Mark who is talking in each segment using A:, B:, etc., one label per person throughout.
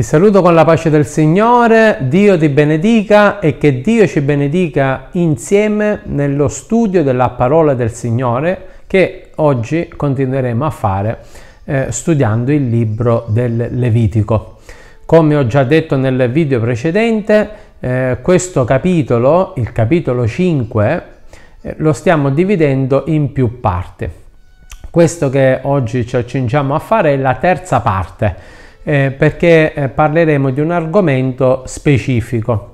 A: Ti saluto con la pace del Signore, Dio ti benedica e che Dio ci benedica insieme nello studio della parola del Signore che oggi continueremo a fare eh, studiando il libro del Levitico. Come ho già detto nel video precedente, eh, questo capitolo, il capitolo 5, eh, lo stiamo dividendo in più parti. Questo che oggi ci accingiamo a fare è la terza parte eh, perché eh, parleremo di un argomento specifico.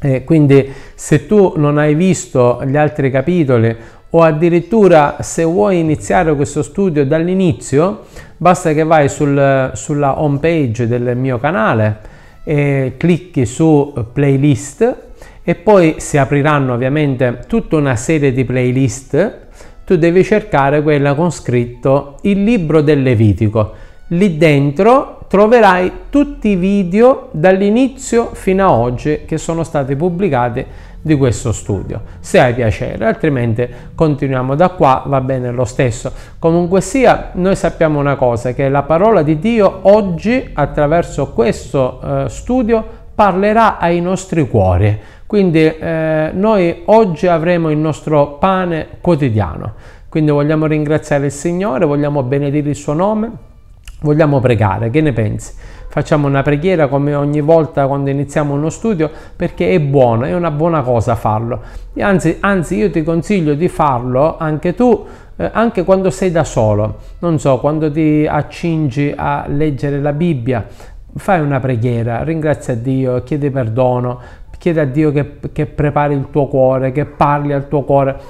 A: Eh, quindi se tu non hai visto gli altri capitoli o addirittura se vuoi iniziare questo studio dall'inizio, basta che vai sul, sulla home page del mio canale e clicchi su playlist e poi si apriranno ovviamente tutta una serie di playlist. Tu devi cercare quella con scritto il libro del Levitico. Lì dentro troverai tutti i video dall'inizio fino a oggi che sono stati pubblicati di questo studio se hai piacere altrimenti continuiamo da qua va bene lo stesso comunque sia noi sappiamo una cosa che la parola di Dio oggi attraverso questo eh, studio parlerà ai nostri cuori quindi eh, noi oggi avremo il nostro pane quotidiano quindi vogliamo ringraziare il Signore vogliamo benedire il suo nome Vogliamo pregare, che ne pensi? Facciamo una preghiera come ogni volta quando iniziamo uno studio perché è buono, è una buona cosa farlo. Anzi, anzi io ti consiglio di farlo anche tu eh, anche quando sei da solo, non so, quando ti accingi a leggere la Bibbia, fai una preghiera, ringrazia Dio, chiedi perdono, chiedi a Dio che, che prepari il tuo cuore, che parli al tuo cuore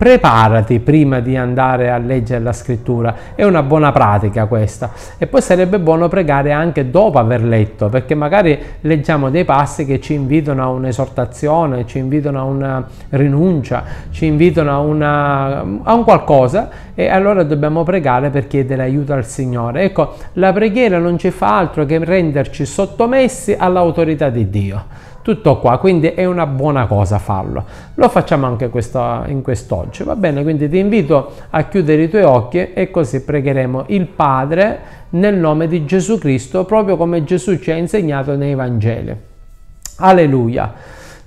A: preparati prima di andare a leggere la scrittura, è una buona pratica questa. E poi sarebbe buono pregare anche dopo aver letto, perché magari leggiamo dei passi che ci invitano a un'esortazione, ci invitano a una rinuncia, ci invitano a, una, a un qualcosa e allora dobbiamo pregare per chiedere aiuto al Signore. Ecco, la preghiera non ci fa altro che renderci sottomessi all'autorità di Dio tutto qua quindi è una buona cosa farlo lo facciamo anche questa, in quest'oggi va bene quindi ti invito a chiudere i tuoi occhi e così pregheremo il Padre nel nome di Gesù Cristo proprio come Gesù ci ha insegnato nei Vangeli alleluia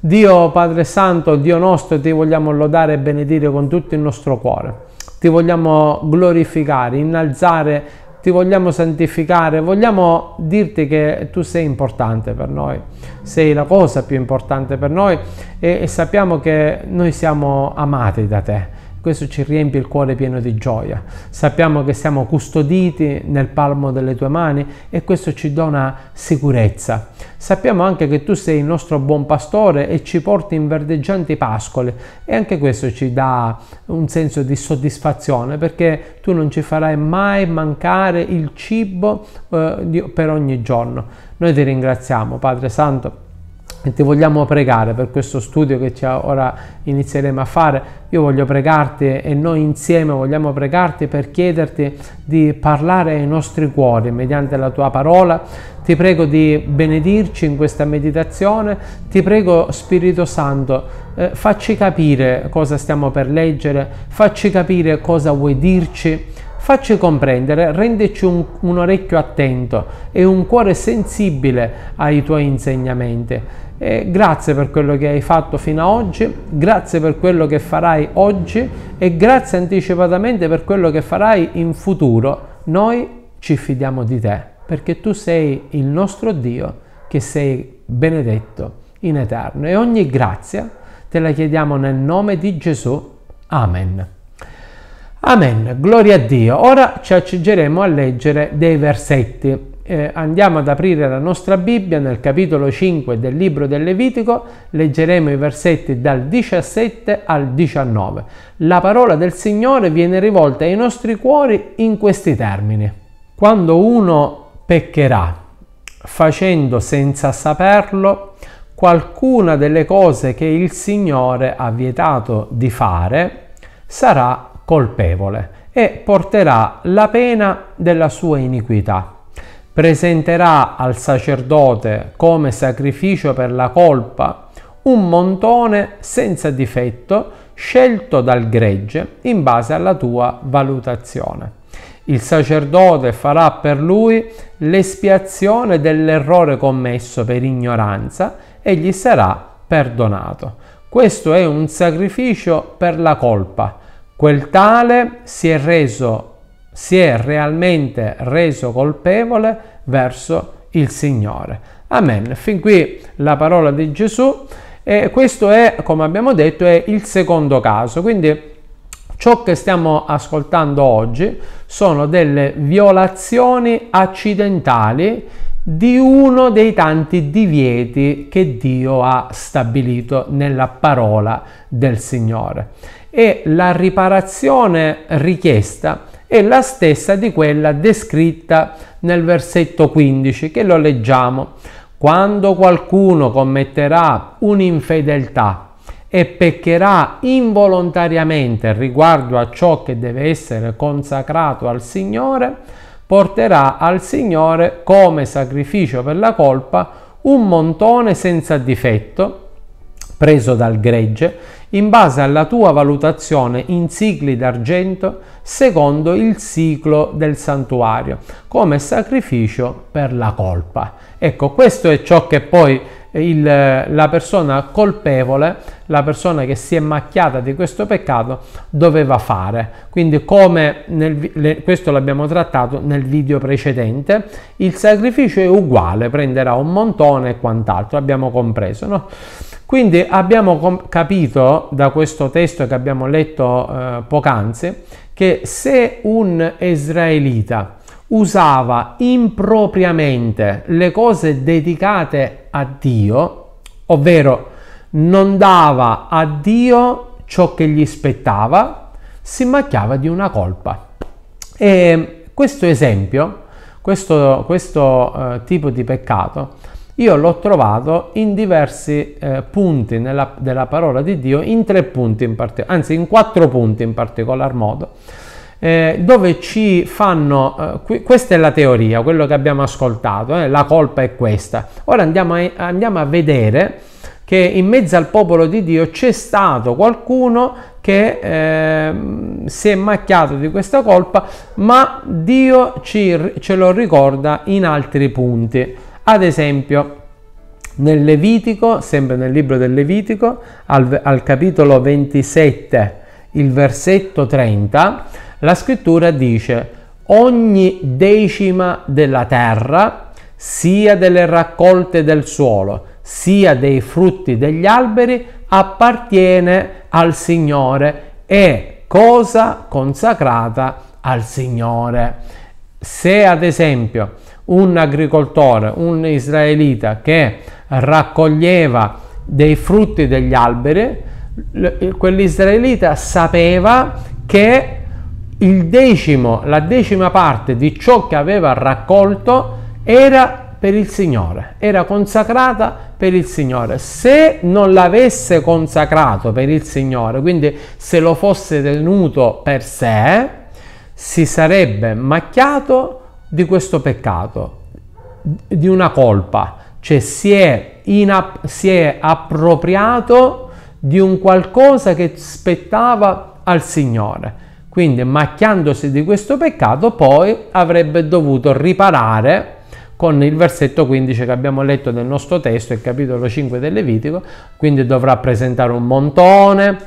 A: Dio Padre Santo, Dio nostro, ti vogliamo lodare e benedire con tutto il nostro cuore. Ti vogliamo glorificare, innalzare ti vogliamo santificare, vogliamo dirti che tu sei importante per noi, sei la cosa più importante per noi e, e sappiamo che noi siamo amati da te. Questo ci riempie il cuore pieno di gioia. Sappiamo che siamo custoditi nel palmo delle tue mani e questo ci dona sicurezza. Sappiamo anche che tu sei il nostro buon pastore e ci porti in verdeggianti pascoli e anche questo ci dà un senso di soddisfazione perché tu non ci farai mai mancare il cibo eh, per ogni giorno. Noi ti ringraziamo Padre Santo e ti vogliamo pregare per questo studio che ora inizieremo a fare. Io voglio pregarti e noi insieme vogliamo pregarti per chiederti di parlare ai nostri cuori mediante la tua parola. Ti prego di benedirci in questa meditazione. Ti prego Spirito Santo, eh, facci capire cosa stiamo per leggere, facci capire cosa vuoi dirci. Facci comprendere, rendici un, un orecchio attento e un cuore sensibile ai tuoi insegnamenti eh, grazie per quello che hai fatto fino ad oggi, grazie per quello che farai oggi e grazie anticipatamente per quello che farai in futuro. Noi ci fidiamo di te perché tu sei il nostro Dio che sei benedetto in eterno e ogni grazia te la chiediamo nel nome di Gesù. Amen. Amen, gloria a Dio. Ora ci accingeremo a leggere dei versetti eh, andiamo ad aprire la nostra Bibbia nel capitolo 5 del libro del Levitico, leggeremo i versetti dal 17 al 19. La parola del Signore viene rivolta ai nostri cuori in questi termini. Quando uno peccherà, facendo senza saperlo qualcuna delle cose che il Signore ha vietato di fare, sarà colpevole e porterà la pena della sua iniquità presenterà al sacerdote come sacrificio per la colpa un montone senza difetto scelto dal gregge in base alla tua valutazione. Il sacerdote farà per lui l'espiazione dell'errore commesso per ignoranza e gli sarà perdonato. Questo è un sacrificio per la colpa. Quel tale si è reso si è realmente reso colpevole verso il Signore. Amen. Fin qui la parola di Gesù e questo è, come abbiamo detto, è il secondo caso. Quindi ciò che stiamo ascoltando oggi sono delle violazioni accidentali di uno dei tanti divieti che Dio ha stabilito nella parola del Signore. E la riparazione richiesta è la stessa di quella descritta nel versetto 15 che lo leggiamo. Quando qualcuno commetterà un'infedeltà e peccherà involontariamente riguardo a ciò che deve essere consacrato al Signore, porterà al Signore come sacrificio per la colpa un montone senza difetto, preso dal gregge, in base alla tua valutazione in cicli d'argento secondo il ciclo del santuario, come sacrificio per la colpa. Ecco, questo è ciò che poi il, la persona colpevole, la persona che si è macchiata di questo peccato, doveva fare. Quindi come nel, le, questo l'abbiamo trattato nel video precedente, il sacrificio è uguale, prenderà un montone e quant'altro, abbiamo compreso. No? Quindi abbiamo com- capito da questo testo che abbiamo letto eh, poc'anzi che se un israelita usava impropriamente le cose dedicate a Dio, ovvero non dava a Dio ciò che gli spettava, si macchiava di una colpa. E questo esempio, questo, questo eh, tipo di peccato, io l'ho trovato in diversi eh, punti nella, della parola di Dio, in tre punti in particolare, anzi in quattro punti in particolar modo eh, dove ci fanno, eh, qui, questa è la teoria, quello che abbiamo ascoltato, eh, la colpa è questa. Ora andiamo a, andiamo a vedere che in mezzo al popolo di Dio c'è stato qualcuno che eh, si è macchiato di questa colpa, ma Dio ci, ce lo ricorda in altri punti. Ad esempio, nel Levitico, sempre nel libro del Levitico, al, al capitolo 27, il versetto 30, la scrittura dice ogni decima della terra, sia delle raccolte del suolo, sia dei frutti degli alberi, appartiene al Signore e cosa consacrata al Signore. Se ad esempio un agricoltore, un israelita che raccoglieva dei frutti degli alberi, quell'israelita sapeva che il decimo, la decima parte di ciò che aveva raccolto era per il Signore, era consacrata per il Signore. Se non l'avesse consacrato per il Signore, quindi se lo fosse tenuto per sé, si sarebbe macchiato di questo peccato, di una colpa, cioè si è, inap- si è appropriato di un qualcosa che spettava al Signore quindi macchiandosi di questo peccato poi avrebbe dovuto riparare con il versetto 15 che abbiamo letto nel nostro testo, il capitolo 5 del Levitico, quindi dovrà presentare un montone,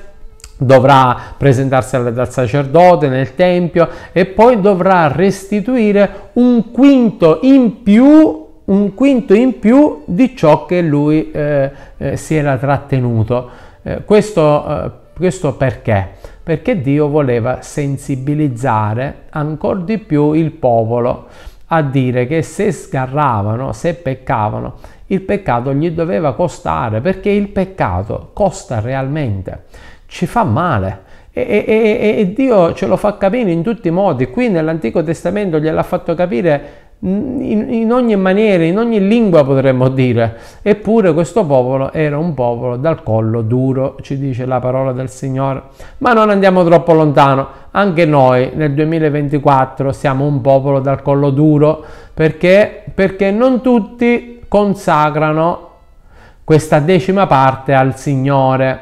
A: dovrà presentarsi dal sacerdote nel tempio e poi dovrà restituire un quinto in più un quinto in più di ciò che lui eh, eh, si era trattenuto. Eh, questo, eh, questo perché? perché Dio voleva sensibilizzare ancora di più il popolo a dire che se sgarravano, se peccavano, il peccato gli doveva costare, perché il peccato costa realmente, ci fa male. E, e, e, Dio ce lo fa capire in tutti i modi. Qui nell'Antico Testamento gliel'ha fatto capire in, in ogni maniera, in ogni lingua potremmo dire, eppure questo popolo era un popolo dal collo duro, ci dice la parola del Signore. Ma non andiamo troppo lontano, anche noi nel 2024 siamo un popolo dal collo duro perché, perché non tutti consacrano questa decima parte al Signore.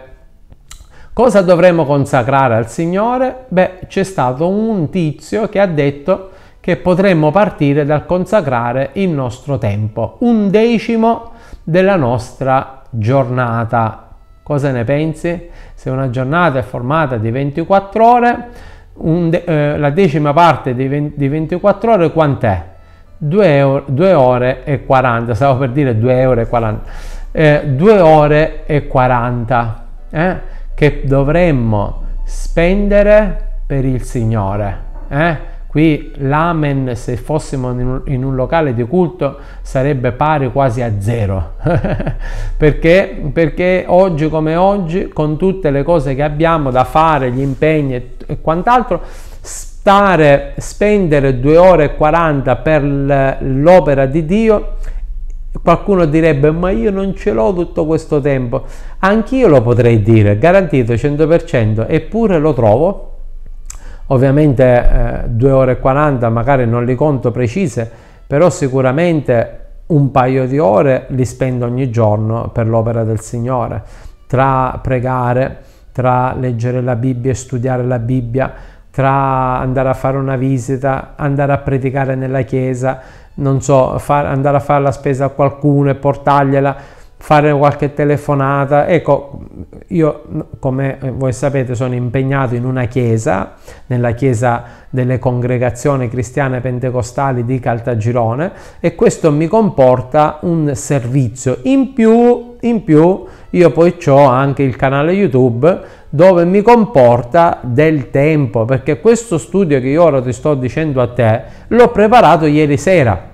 A: Cosa dovremmo consacrare al Signore? Beh, c'è stato un tizio che ha detto che potremmo partire dal consacrare il nostro tempo, un decimo della nostra giornata. Cosa ne pensi? Se una giornata è formata di 24 ore, de- eh, la decima parte di, 20, di 24 ore quant'è? 2, euro, 2 ore e 40, stavo per dire 2 euro e 40, eh, 2 ore e 40 eh, eh, che dovremmo spendere per il Signore. Eh? Qui l'amen, se fossimo in un, in un, locale di culto, sarebbe pari quasi a zero. perché? Perché oggi come oggi, con tutte le cose che abbiamo da fare, gli impegni e, e quant'altro, stare, spendere 2 ore e 40 per l'opera di Dio Qualcuno direbbe, ma io non ce l'ho tutto questo tempo. Anch'io lo potrei dire, garantito 100%, eppure lo trovo Ovviamente eh, 2 ore e 40 magari non li conto precise, però sicuramente un paio di ore li spendo ogni giorno per l'opera del Signore, tra pregare, tra leggere la Bibbia e studiare la Bibbia, tra andare a fare una visita, andare a predicare nella chiesa, non so, far, andare a fare la spesa a qualcuno e portargliela, fare qualche telefonata. Ecco, io, come eh, voi sapete, sono impegnato in una chiesa, nella chiesa delle congregazioni cristiane pentecostali di Caltagirone e questo mi comporta un servizio. In più, in più io poi ho anche il canale YouTube dove mi comporta del tempo, perché questo studio che io ora ti sto dicendo a te l'ho preparato ieri sera.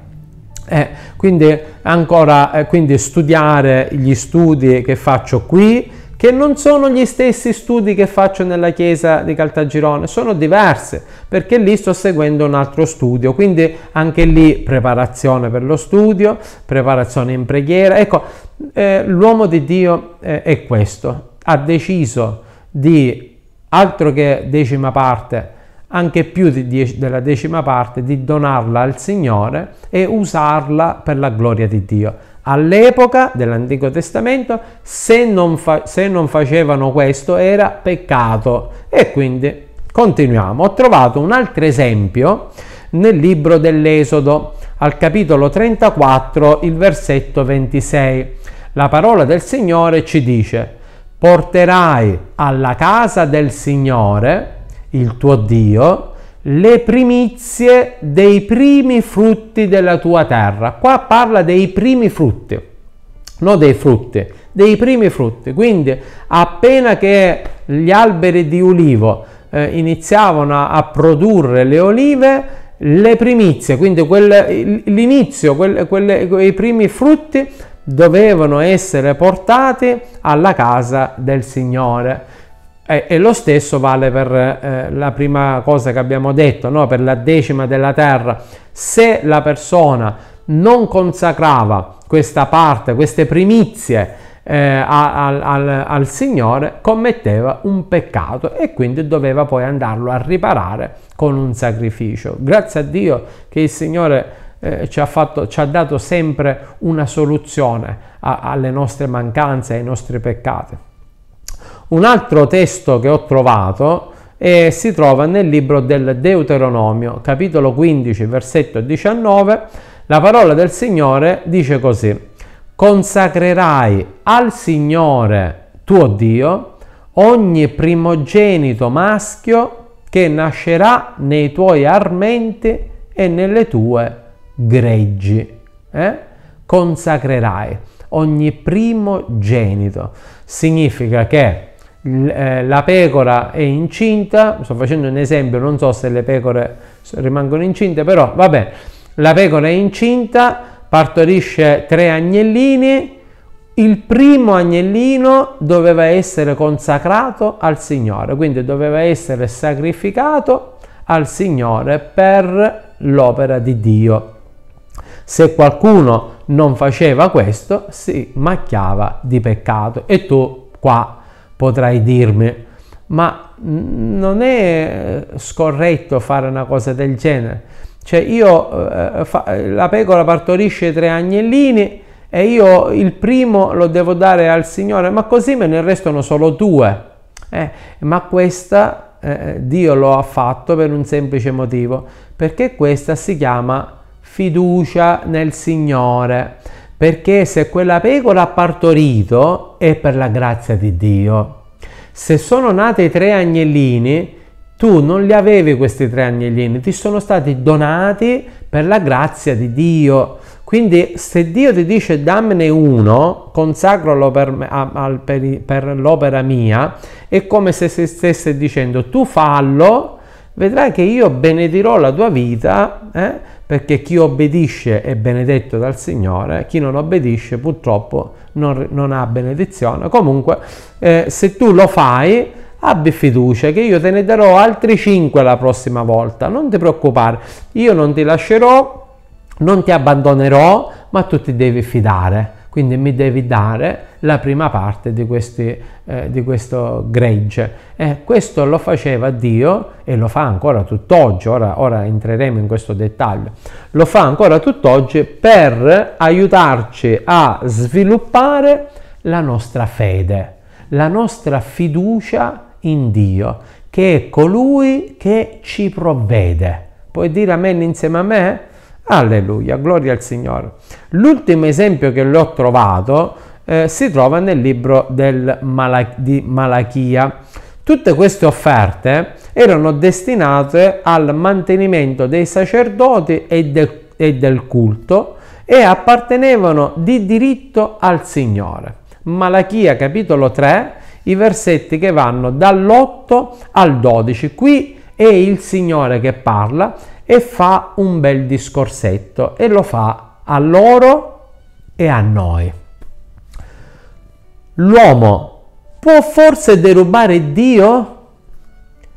A: Eh, quindi ancora eh, quindi studiare gli studi che faccio qui che non sono gli stessi studi che faccio nella chiesa di Caltagirone, sono diverse perché lì sto seguendo un altro studio, quindi anche lì preparazione per lo studio, preparazione in preghiera. Ecco, eh, l'uomo di Dio eh, è questo, ha deciso di altro che decima parte, anche più dieci, della decima parte, di donarla al Signore e usarla per la gloria di Dio. All'epoca dell'Antico Testamento se non, fa- se non facevano questo era peccato e quindi continuiamo. Ho trovato un altro esempio nel libro dell'Esodo al capitolo 34 il versetto 26. La parola del Signore ci dice porterai alla casa del Signore, il tuo Dio, le primizie dei primi frutti della tua terra. Qua parla dei primi frutti, non dei frutti, dei primi frutti. Quindi appena che gli alberi di ulivo eh, iniziavano a produrre le olive, le primizie, quindi quel, l'inizio, quel, quelle, quei primi frutti dovevano essere portati alla casa del Signore. Eh, e, lo stesso vale per eh, la prima cosa che abbiamo detto, no? per la decima della terra. Se la persona non consacrava questa parte, queste primizie eh, al, al, al Signore, commetteva un peccato e quindi doveva poi andarlo a riparare con un sacrificio. Grazie a Dio che il Signore eh, ci, ha fatto, ci, ha dato sempre una soluzione a, alle nostre mancanze, ai nostri peccati. Un altro testo che ho trovato e eh, si trova nel libro del Deuteronomio, capitolo 15, versetto 19. La parola del Signore dice così: Consacrerai al Signore tuo Dio ogni primogenito maschio che nascerà nei tuoi armenti e nelle tue greggi. Eh? Consacrerai ogni primogenito. Significa che eh, la pecora è incinta, sto facendo un esempio, non so se le pecore rimangono incinte, però vabbè, la pecora è incinta, partorisce tre agnellini, il primo agnellino doveva essere consacrato al Signore, quindi doveva essere sacrificato al Signore per l'opera di Dio. Se qualcuno non faceva questo, si macchiava di peccato e tu qua potrai dirmi, ma non è eh, scorretto fare una cosa del genere. Cioè io, eh, eh fa, la pecora partorisce tre agnellini e io il primo lo devo dare al Signore, ma così me ne restano solo due. Eh, ma questa eh, eh Dio lo ha fatto per un semplice motivo, perché questa si chiama fiducia nel Signore perché se quella pecora ha partorito è per la grazia di Dio. Se sono nati tre agnellini, tu non li avevi questi tre agnellini, ti sono stati donati per la grazia di Dio. Quindi se Dio ti dice dammene uno, consacralo per, per, per l'opera mia, è come se stesse dicendo tu fallo vedrai che io benedirò la tua vita, eh? perché chi obbedisce è benedetto dal Signore, chi non obbedisce purtroppo non, non ha benedizione. Comunque, eh, se tu lo fai, abbi fiducia che io te ne darò altri cinque la prossima volta, non ti preoccupare, io non ti lascerò, non ti abbandonerò, ma tu ti devi fidare quindi mi devi dare la prima parte di, questi, eh, di questo gregge. Eh, questo lo faceva Dio e lo fa ancora tutt'oggi, ora, ora entreremo in questo dettaglio, lo fa ancora tutt'oggi per aiutarci a sviluppare la nostra fede, la nostra fiducia in Dio, che è colui che ci provvede. Puoi dire amen insieme a me? Alleluia, gloria al Signore. L'ultimo esempio che l'ho trovato eh, si trova nel libro Malach- di Malachia. Tutte queste offerte erano destinate al mantenimento dei sacerdoti e del, e del culto e appartenevano di diritto al Signore. Malachia capitolo 3, i versetti che vanno dall'8 al 12. Qui è il Signore che parla e fa un bel discorsetto e lo fa a loro e a noi. L'uomo può forse derubare Dio?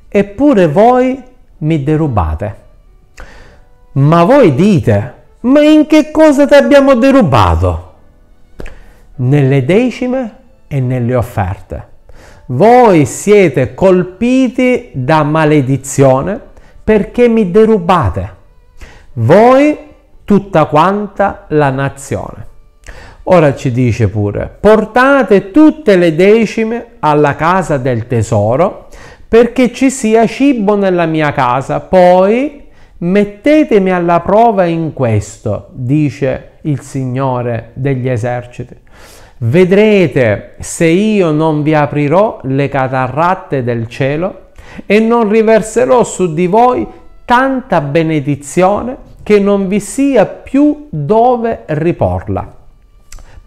A: Eppure voi mi derubate. Ma voi dite, ma in che cosa ti abbiamo derubato? Nelle decime e nelle offerte. Voi siete colpiti da maledizione perché mi derubate voi tutta quanta la nazione. Ora ci dice pure, portate tutte le decime alla casa del tesoro perché ci sia cibo nella mia casa, poi mettetemi alla prova in questo, dice il Signore degli eserciti. Vedrete se io non vi aprirò le catarratte del cielo e non riverserò su di voi tanta benedizione che non vi sia più dove riporla.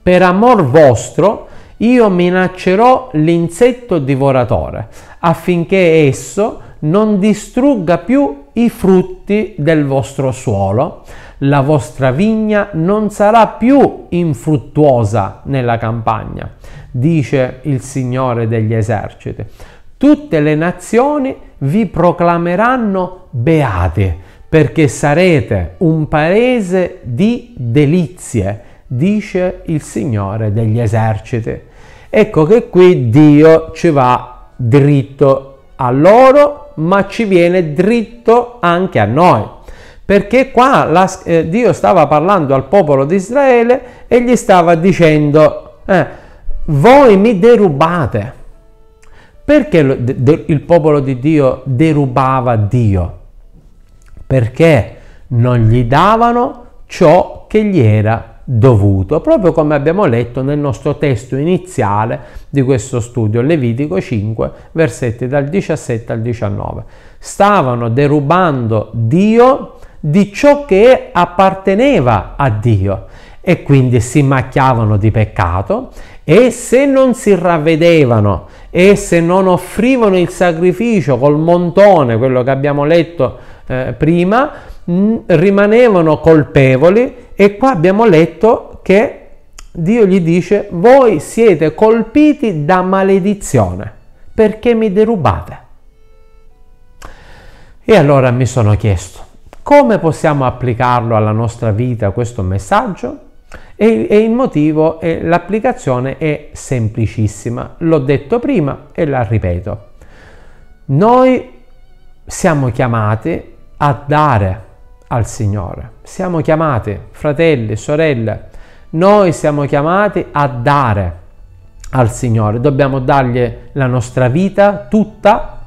A: Per amor vostro io minaccerò l'insetto divoratore affinché esso non distrugga più i frutti del vostro suolo, la vostra vigna non sarà più infruttuosa nella campagna, dice il Signore degli eserciti. Tutte le nazioni vi proclameranno beate, perché sarete un paese di delizie, dice il Signore degli eserciti. Ecco che qui Dio ci va dritto a loro, ma ci viene dritto anche a noi. Perché qua la, eh, Dio stava parlando al popolo di Israele e gli stava dicendo, eh, voi mi derubate, perché il popolo di Dio derubava Dio? Perché non gli davano ciò che gli era dovuto, proprio come abbiamo letto nel nostro testo iniziale di questo studio, Levitico 5, versetti dal 17 al 19. Stavano derubando Dio di ciò che apparteneva a Dio e quindi si macchiavano di peccato e se non si ravvedevano e se non offrivano il sacrificio col montone, quello che abbiamo letto eh, prima, rimanevano colpevoli e qua abbiamo letto che Dio gli dice voi siete colpiti da maledizione perché mi derubate. E allora mi sono chiesto come possiamo applicarlo alla nostra vita questo messaggio? E, e il motivo è l'applicazione è semplicissima, l'ho detto prima e la ripeto. Noi siamo chiamati a dare al Signore, siamo chiamati, fratelli, sorelle, noi siamo chiamati a dare al Signore, dobbiamo dargli la nostra vita tutta,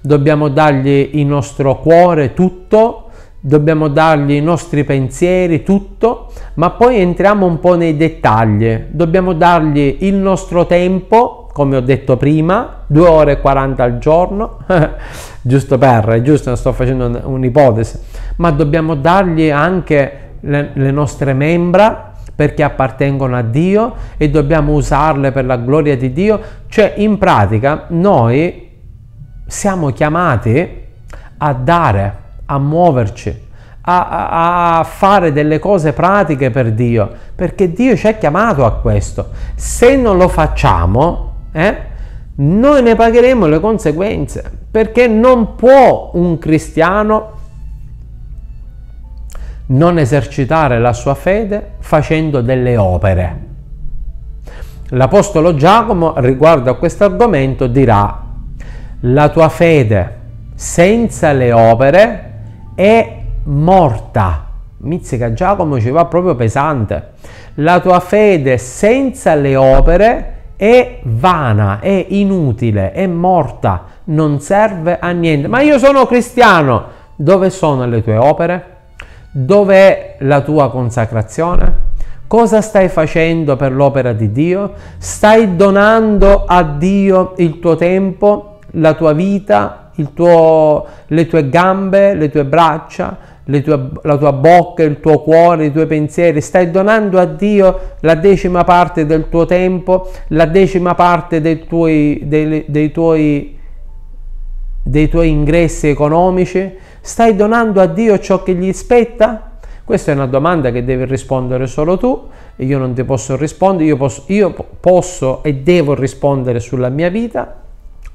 A: dobbiamo dargli il nostro cuore tutto, dobbiamo dargli i nostri pensieri, tutto, ma poi entriamo un po' nei dettagli, dobbiamo dargli il nostro tempo, come ho detto prima, 2 ore e 40 al giorno, giusto per, giusto, sto facendo un'ipotesi, ma dobbiamo dargli anche le, le nostre membra, perché appartengono a Dio e dobbiamo usarle per la gloria di Dio. Cioè, in pratica, noi siamo chiamati a dare a muoverci, a, a, fare delle cose pratiche per Dio, perché Dio ci ha chiamato a questo. Se non lo facciamo, eh, noi ne pagheremo le conseguenze, perché non può un cristiano non esercitare la sua fede facendo delle opere. L'Apostolo Giacomo riguardo a questo argomento dirà, la tua fede senza le opere è morta. Mizzica Giacomo ci va proprio pesante. La tua fede senza le opere è vana, è inutile, è morta, non serve a niente. Ma io sono cristiano. Dove sono le tue opere? Dov'è la tua consacrazione? Cosa stai facendo per l'opera di Dio? Stai donando a Dio il tuo tempo, la tua vita, tuo, le tue gambe, le tue braccia, le tue, la tua bocca, il tuo cuore, i tuoi pensieri. Stai donando a Dio la decima parte del tuo tempo, la decima parte dei tuoi, dei, dei tuoi, dei tuoi ingressi economici. Stai donando a Dio ciò che gli spetta? Questa è una domanda che devi rispondere solo tu e io non ti posso rispondere, io posso, io posso e devo rispondere sulla mia vita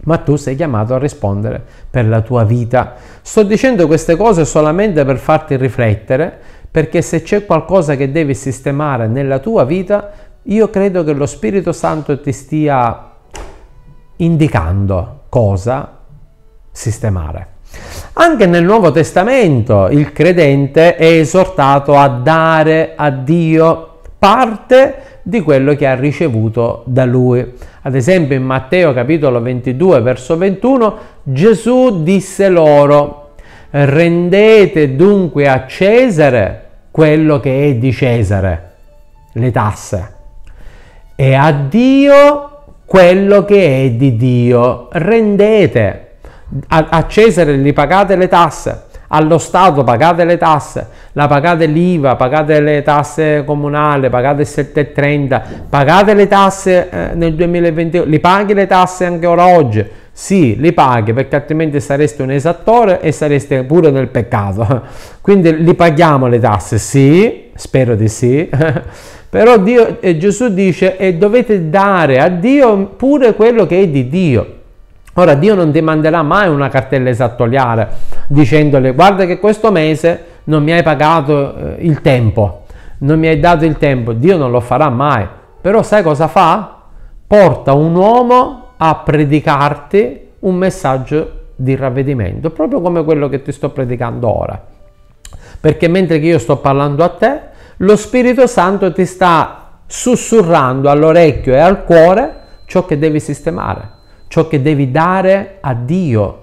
A: ma tu sei chiamato a rispondere per la tua vita. Sto dicendo queste cose solamente per farti riflettere, perché se c'è qualcosa che devi sistemare nella tua vita, io credo che lo Spirito Santo ti stia indicando cosa sistemare. Anche nel Nuovo Testamento il credente è esortato a dare a Dio parte di quello che ha ricevuto da lui. Ad esempio in Matteo capitolo 22 verso 21 Gesù disse loro rendete dunque a Cesare quello che è di Cesare, le tasse, e a Dio quello che è di Dio, rendete a, a Cesare gli pagate le tasse allo Stato, pagate le tasse, la pagate l'IVA, pagate le tasse comunali, pagate il 730, pagate le tasse eh, nel 2021, li paghi le tasse anche ora oggi? Sì, li paghi perché altrimenti sareste un esattore e sareste pure nel peccato. Quindi li paghiamo le tasse, sì, spero di sì. Però Dio, eh, Gesù dice e dovete dare a Dio pure quello che è di Dio. Ora Dio non ti manderà mai una cartella esattoriale dicendole guarda che questo mese non mi hai pagato eh, il tempo, non mi hai dato il tempo, Dio non lo farà mai. Però sai cosa fa? Porta un uomo a predicarti un messaggio di ravvedimento, proprio come quello che ti sto predicando ora. Perché mentre che io sto parlando a te, lo Spirito Santo ti sta sussurrando all'orecchio e al cuore ciò che devi sistemare ciò che devi dare a Dio.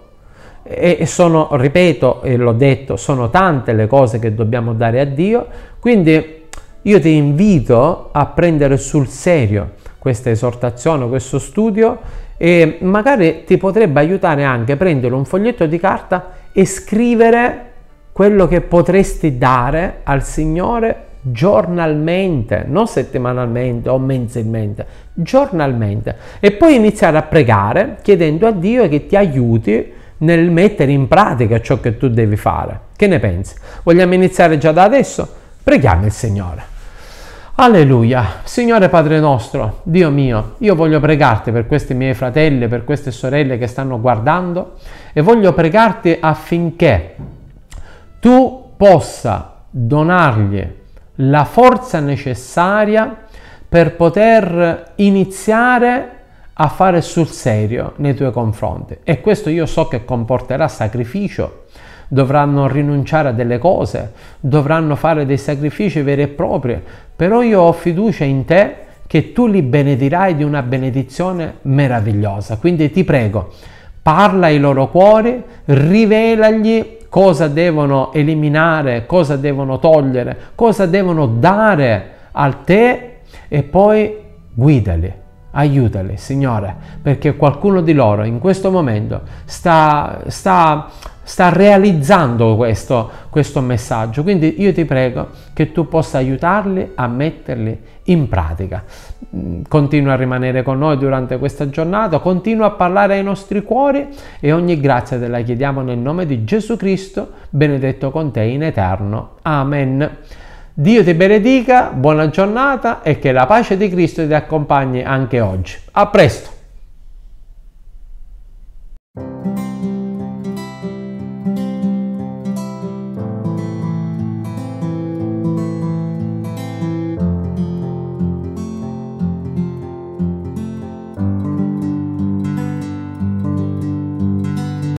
A: E sono, ripeto, e l'ho detto, sono tante le cose che dobbiamo dare a Dio, quindi io ti invito a prendere sul serio questa esortazione, questo studio e magari ti potrebbe aiutare anche prendere un foglietto di carta e scrivere quello che potresti dare al Signore giornalmente, non settimanalmente o mensilmente, giornalmente e poi iniziare a pregare chiedendo a Dio che ti aiuti nel mettere in pratica ciò che tu devi fare. Che ne pensi? Vogliamo iniziare già da adesso? Preghiamo il Signore. Alleluia, Signore Padre nostro, Dio mio, io voglio pregarti per questi miei fratelli, per queste sorelle che stanno guardando e voglio pregarti affinché tu possa donargli la forza necessaria per poter iniziare a fare sul serio nei tuoi confronti. E questo io so che comporterà sacrificio, dovranno rinunciare a delle cose, dovranno fare dei sacrifici veri e propri, però io ho fiducia in te che tu li benedirai di una benedizione meravigliosa. Quindi ti prego, parla ai loro cuori, rivelagli cosa devono eliminare, cosa devono togliere, cosa devono dare al te e poi guidali, aiutali, Signore, perché qualcuno di loro in questo momento sta, sta, sta realizzando questo, questo messaggio. Quindi io ti prego che tu possa aiutarli a metterli in pratica. Mm, continua a rimanere con noi durante questa giornata, continua a parlare ai nostri cuori e ogni grazia te la chiediamo nel nome di Gesù Cristo, benedetto con te in eterno. Amen. Dio ti benedica, buona giornata e che la pace di Cristo ti accompagni anche oggi. A presto!